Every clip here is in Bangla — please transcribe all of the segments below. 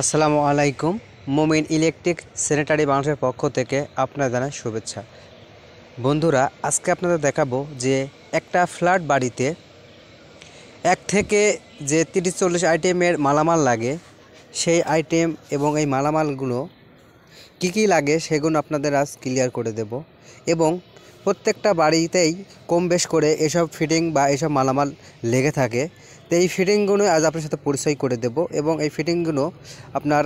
আসসালামু আলাইকুম মোমিন ইলেকট্রিক স্যানিটারি বাংলাদেশের পক্ষ থেকে আপনার জানায় শুভেচ্ছা বন্ধুরা আজকে আপনাদের দেখাবো যে একটা ফ্ল্যাট বাড়িতে এক থেকে যে তিরিশ চল্লিশ আইটেমের মালামাল লাগে সেই আইটেম এবং এই মালামালগুলো কি কি লাগে সেগুলো আপনাদের আজ ক্লিয়ার করে দেব এবং প্রত্যেকটা বাড়িতেই কম বেশ করে এসব ফিটিং বা এসব মালামাল লেগে থাকে তো এই ফিটিংগুলো আজ আপনার সাথে পরিচয় করে দেব এবং এই ফিটিংগুলো আপনার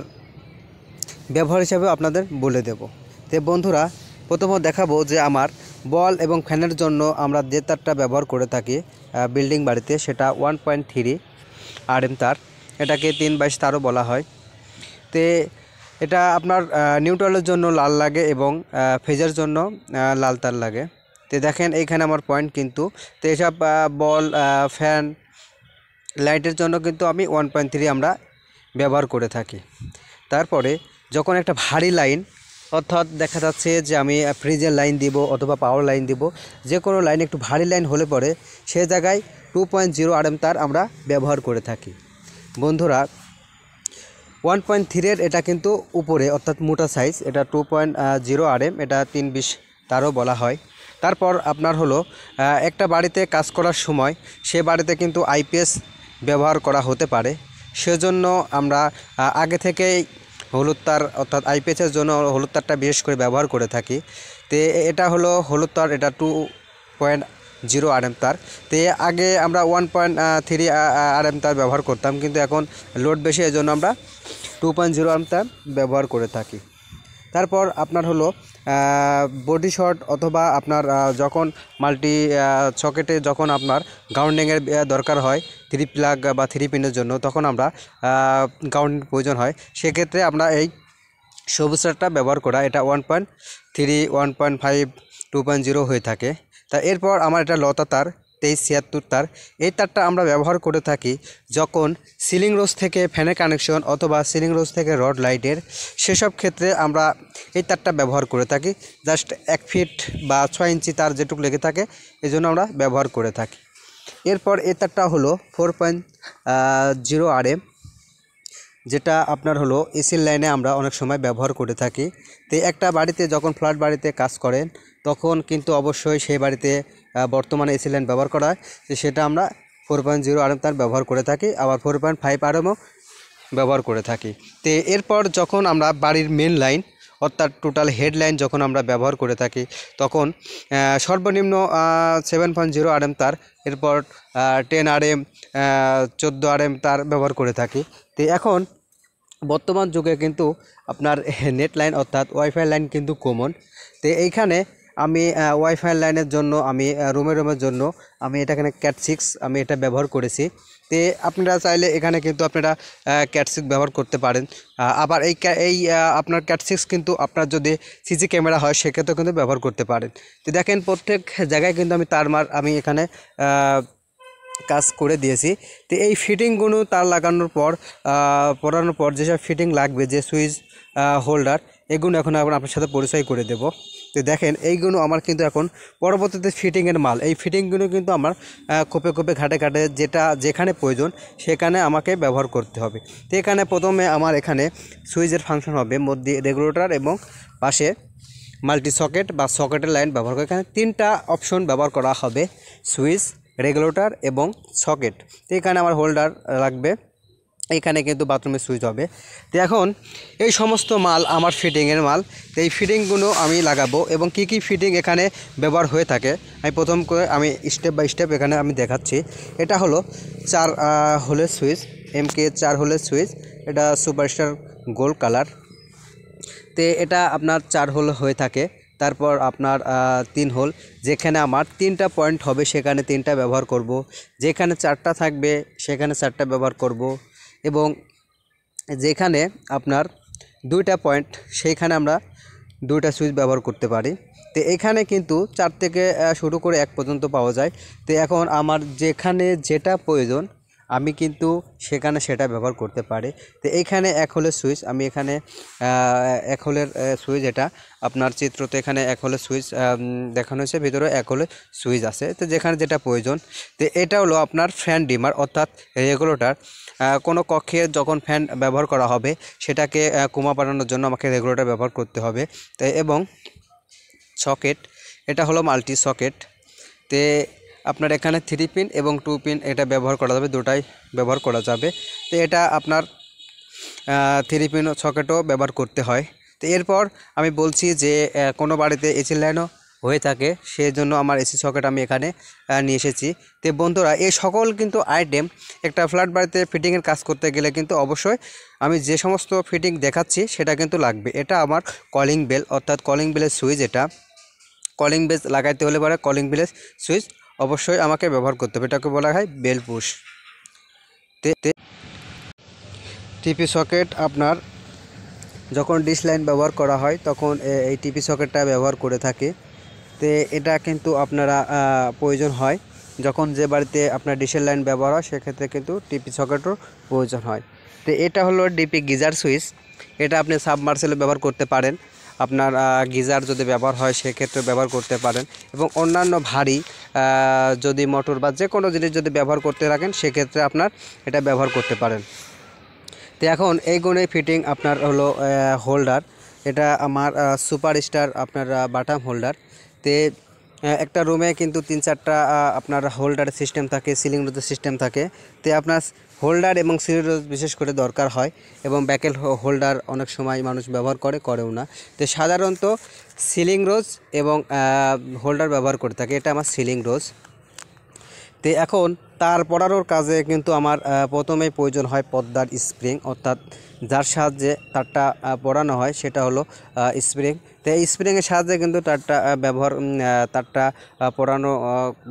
ব্যবহার হিসাবে আপনাদের বলে দেব তো বন্ধুরা প্রথম দেখাবো যে আমার বল এবং ফ্যানের জন্য আমরা যে তারটা ব্যবহার করে থাকি বিল্ডিং বাড়িতে সেটা one point three R M তার এটাকে তিন বাইশ তারও বলা হয় তে এটা আপনার নিউট্রালের জন্য লাল লাগে এবং ফেজের জন্য লাল তার লাগে তো দেখেন এইখানে আমার পয়েন্ট কিন্তু তো এসব বল ফ্যান লাইটের জন্য কিন্তু আমি ওয়ান পয়েন্ট থ্রি আমরা ব্যবহার করে থাকি তারপরে যখন একটা ভারী লাইন অর্থাৎ দেখা যাচ্ছে যে আমি ফ্রিজের লাইন দিব অথবা পাওয়ার লাইন দিব যে কোনো লাইন একটু ভারী লাইন হলে পরে সে জায়গায় টু পয়েন্ট জিরো আরএম তার আমরা ব্যবহার করে থাকি বন্ধুরা ওয়ান পয়েন্ট থ্রির এটা কিন্তু উপরে অর্থাৎ মোটা সাইজ এটা টু পয়েন্ট জিরো আরএম এটা তিন বিশ তারও বলা হয় তারপর আপনার হলো একটা বাড়িতে কাজ করার সময় সে বাড়িতে কিন্তু আইপিএস ব্যবহার করা হতে পারে সেজন্য আমরা আগে থেকেই হলুদ তার অর্থাৎ আইপিএসের জন্য হলুদ তারটা বিশেষ করে ব্যবহার করে থাকি তে এটা হলো হলুদ তার এটা টু পয়েন্ট জিরো এম তার তে আগে আমরা ওয়ান পয়েন্ট থ্রি এম তার ব্যবহার করতাম কিন্তু এখন লোড বেশি এই জন্য আমরা টু পয়েন্ট জিরো আরএম তার ব্যবহার করে থাকি তারপর আপনার হলো বডি শট অথবা আপনার যখন মাল্টি সকেটে যখন আপনার গ্রাউন্ডিংয়ের দরকার হয় থ্রি প্লাগ বা থ্রি পিনের জন্য তখন আমরা গাউন্ড প্রয়োজন হয় সেক্ষেত্রে আমরা এই সবুজ সারটা ব্যবহার করা এটা one point three one point five two point zero হয়ে থাকে তা এরপর আমার এটা লতা তার তেইশ ছিয়াত্তর তার এই তারটা আমরা ব্যবহার করে থাকি যখন সিলিং রোজ থেকে ফ্যানের কানেকশন অথবা সিলিং রোজ থেকে রড লাইটের সেসব ক্ষেত্রে আমরা এই তারটা ব্যবহার করে থাকি জাস্ট এক ফিট বা ছয় ইঞ্চি তার যেটুকু লেগে থাকে এজন্য আমরা ব্যবহার করে থাকি এরপর এ তারটা হলো ফোর পয়েন্ট জিরো আরএম যেটা আপনার হলো এসির লাইনে আমরা অনেক সময় ব্যবহার করে থাকি তো একটা বাড়িতে যখন ফ্ল্যাট বাড়িতে কাজ করেন তখন কিন্তু অবশ্যই সেই বাড়িতে বর্তমানে এসি লাইন ব্যবহার করা হয় সেটা আমরা ফোর পয়েন্ট জিরো আরএম তার ব্যবহার করে থাকি আবার ফোর পয়েন্ট ফাইভ আরএমও ব্যবহার করে থাকি তো এরপর যখন আমরা বাড়ির মেন লাইন অর্থাৎ টোটাল হেডলাইন যখন আমরা ব্যবহার করে থাকি তখন সর্বনিম্ন seven point zero R M তার এরপর টেন আর এম চোদ্দো এম তার ব্যবহার করে থাকি তো এখন বর্তমান যুগে কিন্তু আপনার নেট লাইন অর্থাৎ ওয়াইফাই লাইন কিন্তু কমন তো এইখানে আমি ওয়াইফাই লাইনের জন্য আমি রুমে রুমের জন্য আমি এটা এখানে ক্যাট সিক্স আমি এটা ব্যবহার করেছি তে আপনারা চাইলে এখানে কিন্তু আপনারা ক্যাটসিক ব্যবহার করতে পারেন আবার এই এই আপনার ক্যাটসিক্স কিন্তু আপনার যদি সিসি ক্যামেরা হয় সেক্ষেত্রেও কিন্তু ব্যবহার করতে পারেন তো দেখেন প্রত্যেক জায়গায় কিন্তু আমি তার মার আমি এখানে কাজ করে দিয়েছি তো এই ফিটিংগুলো তার লাগানোর পর পরানোর পর যেসব ফিটিং লাগবে যে সুইচ হোল্ডার এগুলো এখন এখন আপনার সাথে পরিচয় করে দেবো তো দেখেন এইগুলো আমার কিন্তু এখন পরবর্তীতে ফিটিংয়ের মাল এই ফিটিংগুলো কিন্তু আমার কোপে কোপে ঘাটে ঘাটে যেটা যেখানে প্রয়োজন সেখানে আমাকে ব্যবহার করতে হবে তো এখানে প্রথমে আমার এখানে সুইচের ফাংশন হবে মধ্যে রেগুলেটর এবং পাশে মাল্টি সকেট বা সকেটের লাইন ব্যবহার করে এখানে তিনটা অপশন ব্যবহার করা হবে সুইচ রেগুলেটর এবং সকেট তো এখানে আমার হোল্ডার লাগবে এখানে কিন্তু বাথরুমের সুইচ হবে তো এখন এই সমস্ত মাল আমার ফিটিংয়ের মাল তো এই ফিটিংগুলো আমি লাগাবো এবং কি কি ফিটিং এখানে ব্যবহার হয়ে থাকে আমি প্রথম করে আমি স্টেপ বাই স্টেপ এখানে আমি দেখাচ্ছি এটা হলো চার হোলের সুইচ এম কে চার হোলের সুইচ এটা সুপারস্টার গোল্ড কালার তে এটা আপনার চার হোল হয়ে থাকে তারপর আপনার তিন হোল যেখানে আমার তিনটা পয়েন্ট হবে সেখানে তিনটা ব্যবহার করব যেখানে চারটা থাকবে সেখানে চারটা ব্যবহার করব এবং যেখানে আপনার দুইটা পয়েন্ট সেইখানে আমরা দুইটা সুইচ ব্যবহার করতে পারি তো এখানে কিন্তু চার থেকে শুরু করে এক পর্যন্ত পাওয়া যায় তো এখন আমার যেখানে যেটা প্রয়োজন আমি কিন্তু সেখানে সেটা ব্যবহার করতে পারি তো এখানে এক হলের সুইচ আমি এখানে এক হলের সুইচ এটা আপনার চিত্র তো এখানে এক হলের সুইচ দেখানো হয়েছে ভিতরে এক হলের সুইচ আছে তো যেখানে যেটা প্রয়োজন তো এটা হলো আপনার ফ্যান ডিমার অর্থাৎ রেগুলেটার কোনো কক্ষে যখন ফ্যান ব্যবহার করা হবে সেটাকে কুমা বানানোর জন্য আমাকে রেগুলেটার ব্যবহার করতে হবে তো এবং সকেট এটা হলো মাল্টি সকেট তে আপনার এখানে থ্রি পিন এবং টু পিন এটা ব্যবহার করা যাবে দুটাই ব্যবহার করা যাবে তো এটা আপনার থ্রি পিন সকেটও ব্যবহার করতে হয় তো এরপর আমি বলছি যে কোনো বাড়িতে এসি লাইনও হয়ে থাকে সেই জন্য আমার এসি সকেট আমি এখানে নিয়ে এসেছি তো বন্ধুরা এই সকল কিন্তু আইটেম একটা ফ্ল্যাট বাড়িতে ফিটিংয়ের কাজ করতে গেলে কিন্তু অবশ্যই আমি যে সমস্ত ফিটিং দেখাচ্ছি সেটা কিন্তু লাগবে এটা আমার কলিং বেল অর্থাৎ কলিং বেলের সুইচ এটা কলিং বেল লাগাইতে হলে পরে কলিং বেলের সুইচ অবশ্যই আমাকে ব্যবহার করতে হবে এটাকে বলা হয় বেলপুশ টিপি সকেট আপনার যখন ডিশ লাইন ব্যবহার করা হয় তখন এই টিপি সকেটটা ব্যবহার করে থাকে তে এটা কিন্তু আপনারা প্রয়োজন হয় যখন যে বাড়িতে আপনার ডিশের লাইন ব্যবহার হয় সেক্ষেত্রে কিন্তু টিপি সকেটও প্রয়োজন হয় তো এটা হলো ডিপি গিজার সুইচ এটা আপনি সাবমার্সেলে ব্যবহার করতে পারেন আপনার গিজার যদি ব্যবহার হয় সেক্ষেত্রে ব্যবহার করতে পারেন এবং অন্যান্য ভারী যদি মোটর বা যে কোনো জিনিস যদি ব্যবহার করতে থাকেন সেক্ষেত্রে আপনার এটা ব্যবহার করতে পারেন তো এখন এই গুণে ফিটিং আপনার হলো হোল্ডার এটা আমার সুপার স্টার আপনার বাটাম হোল্ডার তে হ্যাঁ, একটা রুমে কিন্তু তিন চারটা আপনার হোল্ডার সিস্টেম থাকে সিলিং রোধের সিস্টেম থাকে তো আপনার হোল্ডার এবং সিলিং রোজ বিশেষ করে দরকার হয় এবং ব্যাকেল হোল্ডার অনেক সময় মানুষ ব্যবহার করে করেও না তো সাধারণত সিলিং রোজ এবং হোল্ডার ব্যবহার করে থাকে এটা আমার সিলিং রোজ তো এখন তার পড়ানোর কাজে কিন্তু আমার প্রথমেই প্রয়োজন হয় পদ্মার স্প্রিং অর্থাৎ যার সাহায্যে তারটা পড়ানো হয় সেটা হলো স্প্রিং তো এই স্প্রিংয়ের সাহায্যে কিন্তু তারটা ব্যবহার তারটা পড়ানো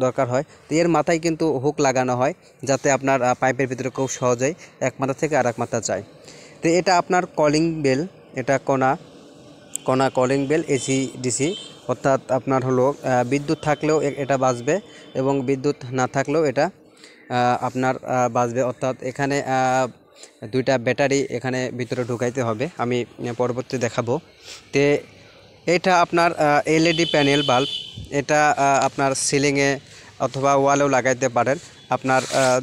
দরকার হয় তো এর মাথায় কিন্তু হুক লাগানো হয় যাতে আপনার পাইপের ভিতরে খুব সহজেই এক মাথা থেকে আর এক মাথা যায় তো এটা আপনার কলিং বেল এটা কোনা কোনা কলিং বেল এসি ডিসি অর্থাৎ আপনার হলো বিদ্যুৎ থাকলেও এটা বাঁচবে এবং বিদ্যুৎ না থাকলেও এটা আপনার বাঁচবে অর্থাৎ এখানে দুইটা ব্যাটারি এখানে ভিতরে ঢুকাইতে হবে আমি পরবর্তী দেখাবো তে এটা আপনার এলইডি প্যানেল বাল্ব এটা আপনার সিলিংয়ে অথবা ওয়ালেও লাগাইতে পারেন আপনার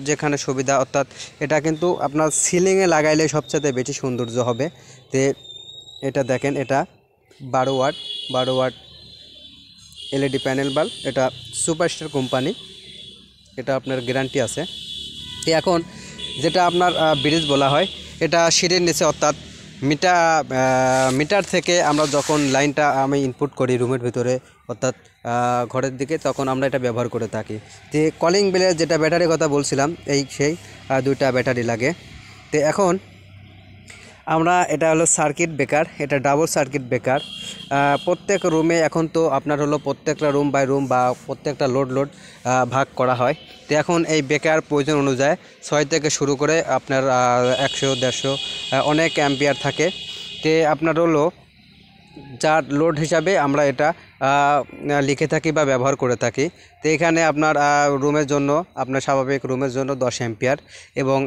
যেখানে সুবিধা অর্থাৎ এটা কিন্তু আপনার সিলিংয়ে লাগাইলে সবচেয়ে বেশি সৌন্দর্য হবে তে এটা দেখেন এটা বারো ওয়াট বারো ওয়াট এলইডি প্যানেল বাল্ব এটা সুপারস্টার কোম্পানি এটা আপনার গ্যারান্টি আছে তো এখন যেটা আপনার ব্রিজ বলা হয় এটা সিঁড়ির নিচে অর্থাৎ মিটার মিটার থেকে আমরা যখন লাইনটা আমি ইনপুট করি রুমের ভিতরে অর্থাৎ ঘরের দিকে তখন আমরা এটা ব্যবহার করে থাকি তো কলিং বেলের যেটা ব্যাটারির কথা বলছিলাম এই সেই দুইটা ব্যাটারি লাগে তো এখন আমরা এটা হলো সার্কিট ব্রেকার এটা ডাবল সার্কিট ব্রেকার প্রত্যেক রুমে এখন তো আপনার হলো প্রত্যেকটা রুম বাই রুম বা প্রত্যেকটা লোড লোড ভাগ করা হয় তো এখন এই বেকার প্রয়োজন অনুযায়ী ছয় থেকে শুরু করে আপনার একশো দেড়শো অনেক অ্যাম্পিয়ার থাকে তে আপনার হলো যার লোড হিসাবে আমরা এটা লিখে থাকি বা ব্যবহার করে থাকি তো এখানে আপনার রুমের জন্য আপনার স্বাভাবিক রুমের জন্য দশ এম্পিয়ার এবং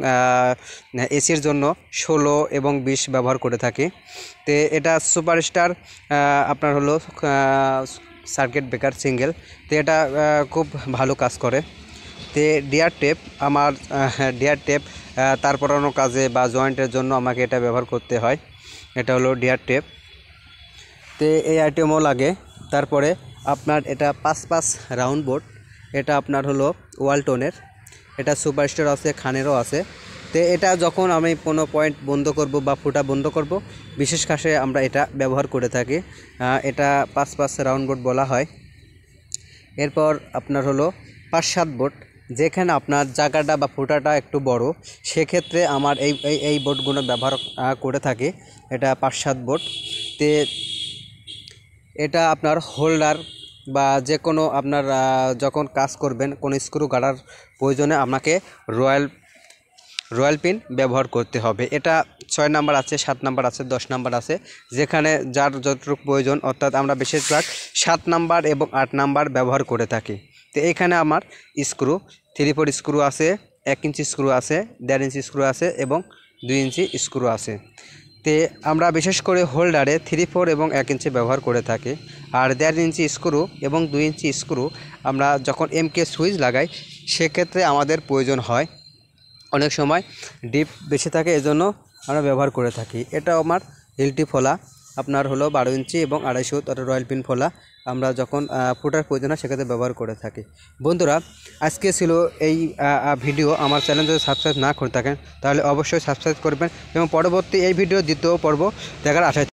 এসির জন্য ষোলো এবং বিশ ব্যবহার করে থাকি তো এটা সুপারস্টার আপনার হলো সার্কিট ব্রেকার সিঙ্গেল তো এটা খুব ভালো কাজ করে তে ডিয়ার টেপ আমার ডিয়ার টেপ তার পড়ানোর কাজে বা জয়েন্টের জন্য আমাকে এটা ব্যবহার করতে হয় এটা হলো ডিয়ার টেপ তে এই আইটেমও লাগে তারপরে আপনার এটা পাঁচ পাঁচ রাউন্ড বোর্ড এটা আপনার হলো ওয়ালটনের এটা সুপার সুপারস্টার আছে খানেরও আছে তো এটা যখন আমি কোনো পয়েন্ট বন্ধ করব বা ফুটা বন্ধ করব বিশেষ কাছে আমরা এটা ব্যবহার করে থাকি এটা পাঁচ পাঁচ রাউন্ড বোর্ড বলা হয় এরপর আপনার হলো পাঁচ সাত বোর্ড যেখানে আপনার জায়গাটা বা ফুটাটা একটু বড় সেক্ষেত্রে আমার এই এই বোর্ডগুলো ব্যবহার করে থাকি এটা পাঁচ সাত বোর্ড তে এটা আপনার হোল্ডার বা যে কোনো আপনার যখন কাজ করবেন কোনো স্ক্রু গাড়ার প্রয়োজনে আপনাকে রয়্যাল রয়্যাল পিন ব্যবহার করতে হবে এটা ছয় নাম্বার আছে সাত নাম্বার আছে দশ নাম্বার আছে যেখানে যার যতটুকু প্রয়োজন অর্থাৎ আমরা বেশিরভাগ সাত নাম্বার এবং আট নাম্বার ব্যবহার করে থাকি তো এখানে আমার স্ক্রু থ্রি ফোর স্ক্রু আছে এক ইঞ্চি স্ক্রু আছে দেড় ইঞ্চি স্ক্রু আছে এবং দুই ইঞ্চি স্ক্রু আছে তে আমরা বিশেষ করে হোল্ডারে থ্রি ফোর এবং এক ইঞ্চি ব্যবহার করে থাকি আর দেড় ইঞ্চি স্ক্রু এবং দুই ইঞ্চি স্ক্রু আমরা যখন এম কে সুইচ লাগাই সেক্ষেত্রে আমাদের প্রয়োজন হয় অনেক সময় ডিপ বেশি থাকে এজন্য আমরা ব্যবহার করে থাকি এটা আমার হিলটি ফোলা আপনার হলো বারো ইঞ্চি এবং আড়াইশো অর্থাৎ রয়্যাল পিন ফোলা আমরা যখন ফুটার প্রয়োজন হয় সেক্ষেত্রে ব্যবহার করে থাকি বন্ধুরা আজকে ছিল এই ভিডিও আমার চ্যানেল যদি সাবস্ক্রাইব না করে থাকেন তাহলে অবশ্যই সাবস্ক্রাইব করবেন এবং পরবর্তী এই ভিডিও দ্বিতীয় পর্ব দেখার আশায়